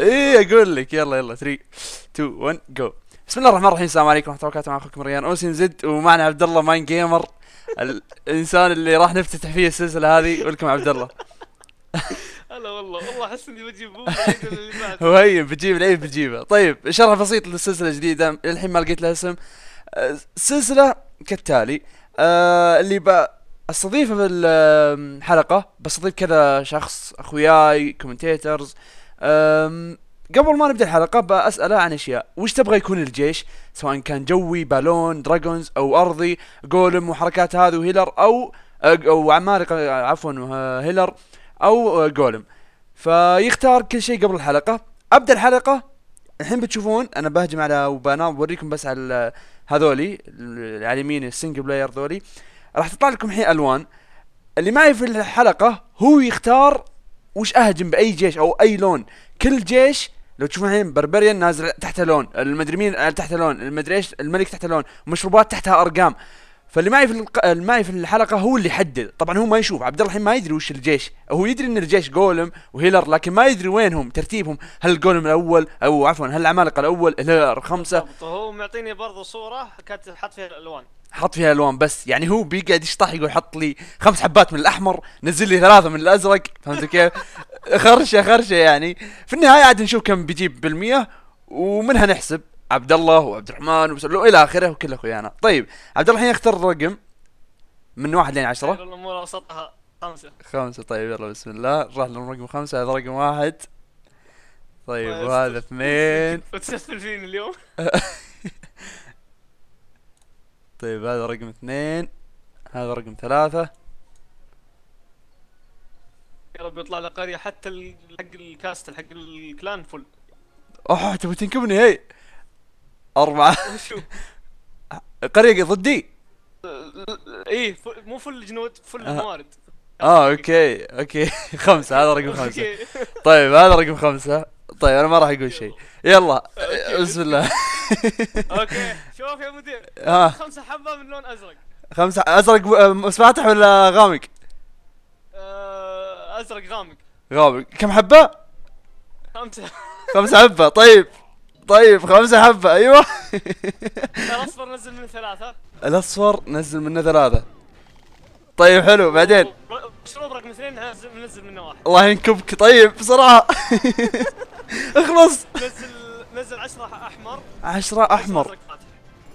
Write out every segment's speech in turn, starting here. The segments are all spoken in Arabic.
اي اقول لك يلا يلا 3 2 1 جو بسم الله الرحمن الرحيم السلام عليكم ورحمه الله وبركاته مع اخوكم ريان اوسين زد ومعنا عبد الله ماين جيمر الانسان اللي راح نفتتح فيه السلسله هذه ولكم عبد الله هلا والله والله احس اني بجيب وهين بتجيب العيب بجيبه طيب شرح بسيط للسلسله الجديده الحين ما لقيت لها اسم السلسله كالتالي آه، اللي ب... استضيفه بالحلقه بستضيف كذا شخص اخوياي كومنتيترز آه قبل ما نبدا الحلقه بساله عن اشياء وش تبغى يكون الجيش سواء كان جوي بالون دراجونز او ارضي جولم وحركات هذه وهيلر او او عمالقه عفوا هيلر او جولم فيختار كل شيء قبل الحلقه ابدا الحلقه الحين بتشوفون انا بهجم على وبانا بوريكم بس على هذولي على اليمين السنجل بلاير ذولي راح تطلع لكم الحين الوان اللي معي في الحلقه هو يختار وش اهجم باي جيش او اي لون كل جيش لو تشوفون الحين بربريان نازل تحت لون المدري مين تحت لون المدري ايش الملك تحت لون مشروبات تحتها ارقام فاللي معي في الق... معي في الحلقه هو اللي حدد طبعا هو ما يشوف عبد الله الحين ما يدري وش الجيش هو يدري ان الجيش جولم وهيلر لكن ما يدري وينهم ترتيبهم هل الجولم الاول او عفوا هل العمالقه الاول هيلر خمسه هو معطيني برضه صوره كانت حاط فيها الالوان حط فيها الوان بس يعني هو بيقعد يشطح يقول حط لي خمس حبات من الاحمر نزل لي ثلاثه من الازرق فهمت كيف خرشه خرشه يعني في النهايه عاد نشوف كم بيجيب بالمية ومنها نحسب عبد الله وعبد الرحمن وسلو الى اخره وكل اخويانا طيب عبد الله الحين اختر رقم من واحد لين عشرة الامور اوسطها خمسة خمسة طيب يلا بسم الله راح لرقم خمسة هذا رقم واحد طيب, طيب، وهذا اثنين وتسفل فيني اليوم طيب هذا رقم اثنين هذا رقم ثلاثة يا رب يطلع لقرية حتى حق الكاست حق الكلان فل اوه تبي تنكبني هي أربعة وشو؟ قرية ضدي ايه مو فل جنود فل آه. موارد اه اوكي اوكي خمسة هذا رقم خمسة طيب هذا رقم خمسة طيب انا ما راح اقول شيء يلا بسم الله اوكي شوف يا مدير آه. خمسة حبة من لون ازرق خمسة ازرق مسفاتح ولا غامق؟ آه، ازرق غامق غامق كم حبة؟ خمسة خمسة حبة طيب طيب خمسة حبة ايوه الاصفر نزل منه ثلاثة الاصفر نزل منه ثلاثة طيب حلو بعدين مشروب رقم اثنين نزل منه واحد الله ينكبك طيب بسرعة اخلص نزل نزل عشرة احمر عشرة احمر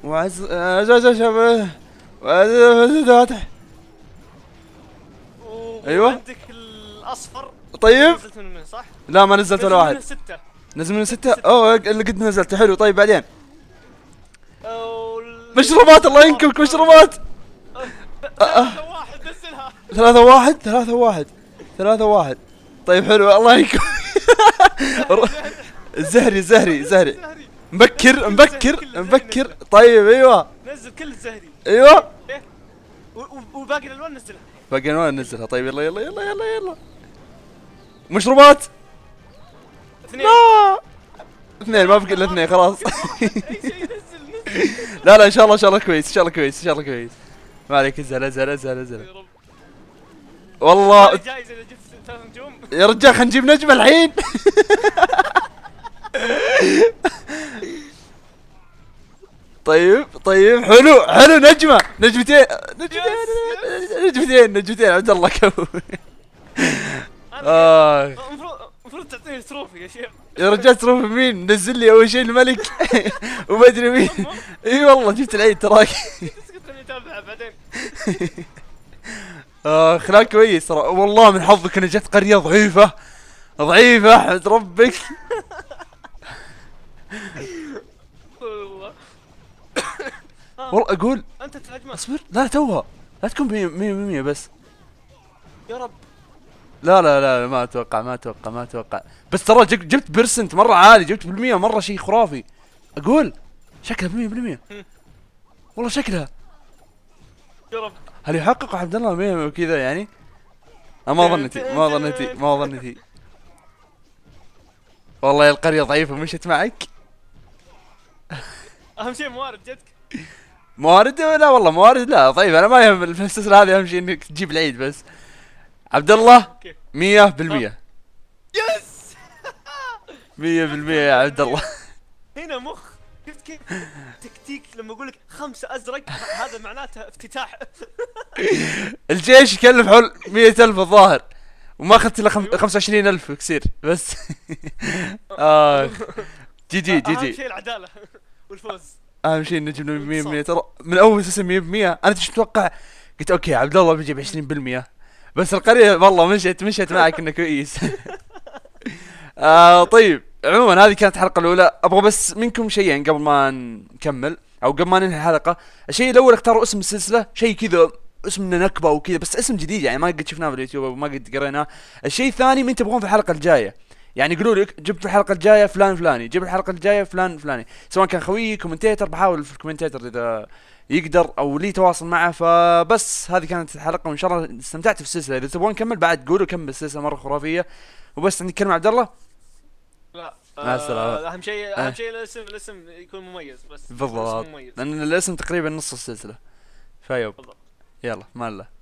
وعز فاتح ايوه عندك الاصفر طيب نزلت منه صح؟ لا ما نزلت ولا واحد ستة نزلنا ستة اوه اللي قد نزلت حلو طيب بعدين مشروبات الله ينكمك مشروبات أه، أه، أه. ثلاثة واحد نزلها ثلاثة واحد ثلاثة واحد ثلاثة واحد طيب حلو الله ينكمك زهري زهري زهري مبكر مبكر مبكر طيب ايوه نزل كل الزهري ايوه إيه. وباقي الالوان نزلها باقي الالوان نزلها طيب يلا يلا يلا يلا يلا مشروبات اثنين لا اثنين ما بقى الا اثنين خلاص لا لا ان شاء الله ان شاء الله كويس ان شاء الله كويس ان شاء الله كويس ما عليك ازعل ازعل ازعل ازعل والله جايزه اذا جبت نجوم يا رجال خلينا نجيب نجمه الحين طيب طيب حلو حلو نجمه نجمتين نجمتين نجمتين نجمتين عبد الله كفو المفروض تعطيني تروفي يا شيخ يا رجال تروفي مين؟ نزل لي اول شيء الملك وما ادري مين اي والله جبت العيد تراك اسكت خليني اتابعه بعدين اخ آه، لا كويس ترى والله من حظك انا جت قريه ضعيفه ضعيفه احمد ربك والله والله اقول انت تعجبك اصبر لا توها لا تكون 100 بس يا رب لا لا لا ما اتوقع ما اتوقع ما اتوقع بس ترى جبت بيرسنت مره عالي جبت بالمية مره شيء خرافي اقول شكلها بالمية بالمية والله شكلها هل يحقق عبد الله مية وكذا يعني؟ ما ظنتي ما ظنتي ما ظنتي والله يا القريه ضعيفه مشت معك اهم شيء موارد جتك موارد لا والله موارد لا طيب انا ما يهم السلسله هذه اهم شيء انك تجيب العيد بس عبد الله 100% يس 100% يا عبد الله هنا مخ شفت كيف تكتيك لما اقول لك خمسه ازرق هذا معناته افتتاح الجيش يكلف حول 100000 الظاهر وما اخذت الا 25000 أيوه. كسير بس اخ جي جي جي جي اهم شيء العداله والفوز اهم شيء نجيب 100% ترى من اول اساسا 100% انا ايش اتوقع قلت اوكي عبد الله بيجيب 20% بس القريه والله مشت مشت معك انه كويس آه طيب عموما هذه كانت الحلقه الاولى ابغى بس منكم شيئين قبل ما نكمل او قبل ما ننهي الحلقه الشيء الاول اختاروا اسم السلسله شيء كذا اسمنا نكبه وكذا بس اسم جديد يعني ما قد شفناه باليوتيوب وما قد قريناه الشيء الثاني من تبغون في الحلقه الجايه يعني يقولوا لك جبت الحلقه الجايه فلان فلاني جيب الحلقه الجايه فلان فلاني سواء كان خويي كومنتيتر بحاول في الكومنتيتر اذا يقدر او لي تواصل معه فبس هذه كانت الحلقه وان شاء الله استمتعت في السلسله اذا تبغون نكمل بعد قولوا كمل السلسله مره خرافيه وبس عندي كلمه عبد الله لا مع السلامة آه، اهم شيء اهم آه. شيء الاسم الاسم يكون مميز بس بالضبط لان الاسم تقريبا نص السلسله فيوب يلا ما الله